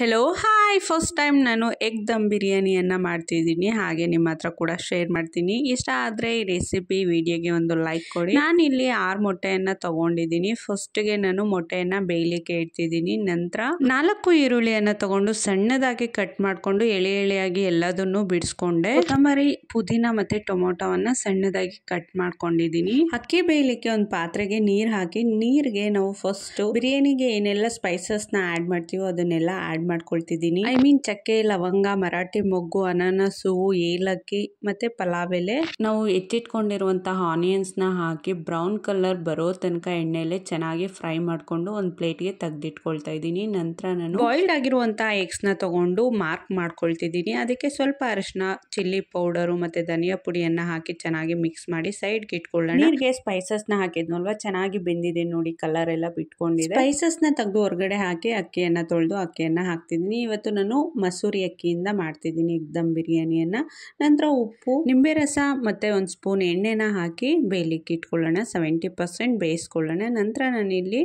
hello hi first time ನಾನು egg dum ಬಿರಿಯಾನಿಯನ್ನು ಮಾಡ್ತಿದ್ದೀನಿ ಹಾಗೆ ನಿಮ್ಮ ಹತ್ರ ಕೂಡ ಶೇರ್ ಮಾಡ್ತೀನಿ ಇಷ್ಟ ಆದರೆ ಈ ರೆಸಿಪಿ ವಿಡಿಯೋಗೆ ಒಂದು ಲೈಕ್ ಕೊಡಿ ನಾನು ಇಲ್ಲಿ ಆರು ಮೊಟ್ಟೆಯನ್ನು ತೊಗೊಂಡಿದ್ದೀನಿ ಫಸ್ಟಿಗೆ ನಾನು ಮೊಟ್ಟೆಯನ್ನು ಬೇಯಲಿಕ್ಕೆ ಇಡ್ತಿದ್ದೀನಿ ನಂತರ ನಾಲ್ಕು ಈರುಳ್ಳಿಯನ್ನು ತಗೊಂಡು ಸಣ್ಣದಾಗಿ ಕಟ್ ಮಾಡಿಕೊಂಡು ಎಳೆ ಎಳೆಯಾಗಿ ಎಲ್ಲದನ್ನು ಬಿಡಿಸ್ಕೊಂಡೆ ಕೊತ್ತಂಬರಿ ಪುದೀನ ಮತ್ತು ಟೊಮೊಟೊವನ್ನು ಸಣ್ಣದಾಗಿ ಕಟ್ ಮಾಡ್ಕೊಂಡಿದ್ದೀನಿ ಅಕ್ಕಿ ಬೇಯಲಿಕ್ಕೆ ಒಂದು ಪಾತ್ರೆಗೆ ನೀರು ಹಾಕಿ ನೀರಿಗೆ ನಾವು ಫಸ್ಟು ಬಿರಿಯಾನಿಗೆ ಏನೆಲ್ಲ ಸ್ಪೈಸಸ್ನ ಆ್ಯಡ್ ಮಾಡ್ತೀವೋ ಅದನ್ನೆಲ್ಲ ಆ್ಯಡ್ ಮಾಡ್ಕೊಳ್ತಿದ್ದೀನಿ ಐ ಮೀನ್ ಚಕ್ಕೆ ಲವಂಗ ಮರಾಠಿ ಮೊಗ್ಗು ಅನಾನಸು ಏಲಕ್ಕಿ ಮತ್ತೆ ಪಲಾವ್ ಎಲೆ ನಾವು ಎತ್ತಿಟ್ಕೊಂಡಿರುವಂತಹ ನ ಹಾಕಿ ಬ್ರೌನ್ ಕಲರ್ ಬರೋ ತನಕ ಎಣ್ಣೆಲೆ ಚೆನ್ನಾಗಿ ಫ್ರೈ ಒಂದ್ ಒಂದು ಗೆ ತೆಗೆದಿಟ್ಕೊಳ್ತಾ ಇದ್ದೀನಿ ನಂತರ ನಾನು ಬಾಯ್ಲ್ಡ್ ಆಗಿರುವಂತಹ ನ ತಗೊಂಡು ಮಾರ್ಕ್ ಮಾಡ್ಕೊಳ್ತಿದ್ದೀನಿ ಅದಕ್ಕೆ ಸ್ವಲ್ಪ ಅರಿಶಿನ ಚಿಲ್ಲಿ ಪೌಡರ್ ಮತ್ತೆ ಧನಿಯಾ ಪುಡಿಯನ್ನ ಹಾಕಿ ಚೆನ್ನಾಗಿ ಮಿಕ್ಸ್ ಮಾಡಿ ಸೈಡ್ಗೆ ಇಟ್ಕೊಳ್ಳೋಣ ಸ್ಪೈಸಸ್ ನ ಹಾಕಿದ್ನಲ್ವಾ ಚೆನ್ನಾಗಿ ಬೆಂದಿದೆ ನೋಡಿ ಕಲರ್ ಎಲ್ಲ ಬಿಟ್ಕೊಂಡಿದೆ ಸ್ಪೈಸಸ್ ನ ತೆಗೆದು ಹೊರಗಡೆ ಹಾಕಿ ಅಕ್ಕಿಯನ್ನ ತೊಳೆದು ಅಕ್ಕಿಯನ್ನ ಹಾಕಿ ಹಾಕ್ತಿದ್ದೀನಿ ಇವತ್ತು ನಾನು ಮಸೂರಿ ಅಕ್ಕಿಯಿಂದ ಮಾಡ್ತಿದ್ದೀನಿ ಎಗ್ದಮ್ ಬಿರಿಯಾನಿಯನ್ನು ನಂತರ ಉಪ್ಪು ನಿಂಬೆ ರಸ ಮತ್ತು ಒಂದು ಸ್ಪೂನ್ ಎಣ್ಣೆನ ಹಾಕಿ ಬೇಯಲಿಕ್ಕೆ ಇಟ್ಕೊಳ್ಳೋಣ ಸೆವೆಂಟಿ ಪರ್ಸೆಂಟ್ ಬೇಯಿಸ್ಕೊಳ್ಳೋಣ ನಂತರ ನಾನಿಲ್ಲಿ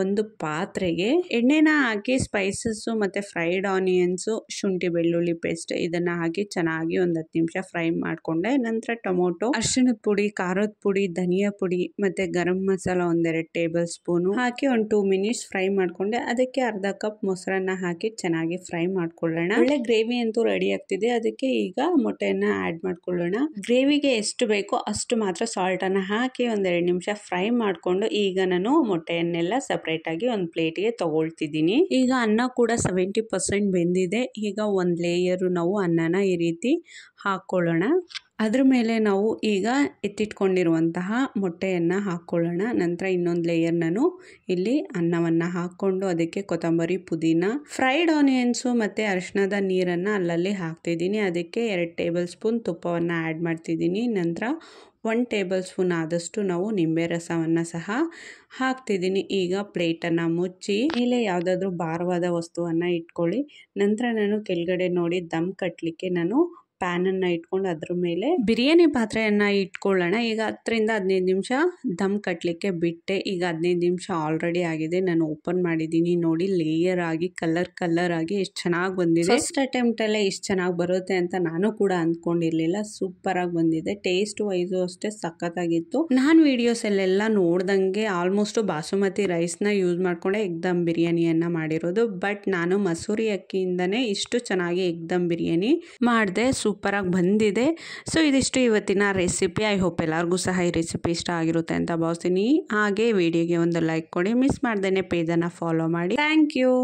ಒಂದು ಪಾತ್ರೆಗೆ ಎಣ್ಣೆನ ಹಾಕಿ ಸ್ಪೈಸಸ್ಸು ಮತ್ತು ಫ್ರೈಡ್ ಆನಿಯನ್ಸು ಶುಂಠಿ ಬೆಳ್ಳುಳ್ಳಿ ಪೇಸ್ಟ್ ಇದನ್ನು ಹಾಕಿ ಚೆನ್ನಾಗಿ ಒಂದು ಹತ್ತು ನಿಮಿಷ ಫ್ರೈ ಮಾಡಿಕೊಂಡೆ ನಂತರ ಟೊಮೊಟೊ ಅರಿಶಿಣದ ಪುಡಿ ಖಾರದ ಪುಡಿ ಧನಿಯಾ ಪುಡಿ ಮತ್ತು ಗರಂ ಮಸಾಲ ಒಂದೆರಡು ಟೇಬಲ್ ಸ್ಪೂನು ಹಾಕಿ ಒಂದು ಟೂ ಮಿನಿಟ್ಸ್ ಫ್ರೈ ಮಾಡಿಕೊಂಡೆ ಅದಕ್ಕೆ ಅರ್ಧ ಕಪ್ ಮೊಸರನ್ನ ಹಾಕಿ ಚೆನ್ನಾಗಿ ಫ್ರೈ ಮಾಡ್ಕೊಳ್ಳೋಣ ಒಳ್ಳೆ ಗ್ರೇವಿ ಅಂತೂ ರೆಡಿ ಆಗ್ತಿದೆ ಅದಕ್ಕೆ ಈಗ ಮೊಟ್ಟೆಯನ್ನು ಆ್ಯಡ್ ಮಾಡ್ಕೊಳ್ಳೋಣ ಗ್ರೇವಿಗೆ ಎಷ್ಟು ಬೇಕೋ ಅಷ್ಟು ಮಾತ್ರ ಸಾಲ್ಟನ್ನು ಹಾಕಿ ಒಂದೆರಡು ನಿಮಿಷ ಫ್ರೈ ಮಾಡಿಕೊಂಡು ಈಗ ನಾನು ಮೊಟ್ಟೆಯನ್ನೆಲ್ಲ ಸಪ್ರೇಟಾಗಿ ಒಂದು ಪ್ಲೇಟಿಗೆ ತಗೊಳ್ತಿದ್ದೀನಿ ಈಗ ಅನ್ನ ಕೂಡ ಸೆವೆಂಟಿ ಪರ್ಸೆಂಟ್ ಬೆಂದಿದೆ ಈಗ ಒಂದು ಲೇಯರು ನಾವು ಅನ್ನನ ಈ ರೀತಿ ಹಾಕ್ಕೊಳ್ಳೋಣ ಅದ್ರ ಮೇಲೆ ನಾವು ಈಗ ಎತ್ತಿಟ್ಕೊಂಡಿರುವಂತಹ ಮೊಟ್ಟೆಯನ್ನು ಹಾಕ್ಕೊಳ್ಳೋಣ ನಂತರ ಇನ್ನೊಂದು ಲೇಯರ್ ನಾನು ಇಲ್ಲಿ ಅನ್ನವನ್ನು ಹಾಕ್ಕೊಂಡು ಅದಕ್ಕೆ ಕೊತ್ತಂಬರಿ ಪುದೀನ ಫ್ರೈಡ್ ಆನಿಯನ್ಸು ಮತ್ತು ಅರಿಶಿನದ ನೀರನ್ನು ಅಲ್ಲಲ್ಲಿ ಹಾಕ್ತಿದ್ದೀನಿ ಅದಕ್ಕೆ ಎರಡು ಟೇಬಲ್ ಸ್ಪೂನ್ ತುಪ್ಪವನ್ನು ಆ್ಯಡ್ ಮಾಡ್ತಿದ್ದೀನಿ ನಂತರ ಒನ್ ಟೇಬಲ್ ಸ್ಪೂನ್ ಆದಷ್ಟು ನಾವು ನಿಂಬೆ ರಸವನ್ನು ಸಹ ಹಾಕ್ತಿದ್ದೀನಿ ಈಗ ಪ್ಲೇಟನ್ನು ಮುಚ್ಚಿ ಮೇಲೆ ಯಾವುದಾದ್ರೂ ಭಾರವಾದ ವಸ್ತುವನ್ನು ಇಟ್ಕೊಳ್ಳಿ ನಂತರ ನಾನು ಕೆಳಗಡೆ ನೋಡಿ ದಮ್ ಕಟ್ಟಲಿಕ್ಕೆ ನಾನು ಪ್ಯಾನನ್ನು ಇಟ್ಕೊಂಡು ಅದ್ರ ಮೇಲೆ ಬಿರಿಯಾನಿ ಪಾತ್ರೆಯನ್ನು ಇಟ್ಕೊಳ್ಳೋಣ ಈಗ ಹತ್ತರಿಂದ ಹದಿನೈದು ನಿಮಿಷ ದಮ್ ಕಟ್ಟಲಿಕ್ಕೆ ಬಿಟ್ಟೆ ಈಗ ಹದಿನೈದು ನಿಮಿಷ ಆಲ್ರೆಡಿ ಆಗಿದೆ ನಾನು ಓಪನ್ ಮಾಡಿದ್ದೀನಿ ನೋಡಿ ಲೇಯರ್ ಆಗಿ ಕಲರ್ ಕಲರ್ ಆಗಿ ಎಷ್ಟು ಚೆನ್ನಾಗಿ ಬಂದಿದೆ ಫಸ್ಟ್ ಅಟೆಂಪ್ಟಲ್ಲೇ ಇಷ್ಟು ಚೆನ್ನಾಗಿ ಬರುತ್ತೆ ಅಂತ ನಾನು ಕೂಡ ಅಂದ್ಕೊಂಡಿರಲಿಲ್ಲ ಆಗಿ ಬಂದಿದೆ ಟೇಸ್ಟ್ ವೈಸು ಅಷ್ಟೇ ಸಖತ್ತಾಗಿತ್ತು ನಾನು ವೀಡಿಯೋಸಲ್ಲೆಲ್ಲ ನೋಡ್ದಂಗೆ ಆಲ್ಮೋಸ್ಟ್ ಬಾಸುಮತಿ ನ ಯೂಸ್ ಮಾಡಿಕೊಂಡೆ ಎಗ್ದಮ್ ಬಿರಿಯಾನಿಯನ್ನು ಮಾಡಿರೋದು ಬಟ್ ನಾನು ಮಸೂರಿ ಅಕ್ಕಿಯಿಂದನೇ ಇಷ್ಟು ಚೆನ್ನಾಗಿ ಎಗ್ದಮ್ ಬಿರಿಯಾನಿ ಮಾಡಿದೆ ಸು ಸೂಪರಾಗಿ ಬಂದಿದೆ ಸೊ ಇದಿಷ್ಟು ಇವತ್ತಿನ ರೆಸಿಪಿ ಐ ಹೋಪ್ ಎಲ್ಲರಿಗೂ ಸಹ ಈ ರೆಸಿಪಿ ಇಷ್ಟ ಆಗಿರುತ್ತೆ ಅಂತ ಭಾವಿಸ್ತೀನಿ ಹಾಗೆ ವಿಡಿಯೋಗೆ ಒಂದು ಲೈಕ್ ಕೊಡಿ ಮಿಸ್ ಮಾಡ್ದೇನೆ ಪೇಜನ್ನು ಫಾಲೋ ಮಾಡಿ ಥ್ಯಾಂಕ್ ಯು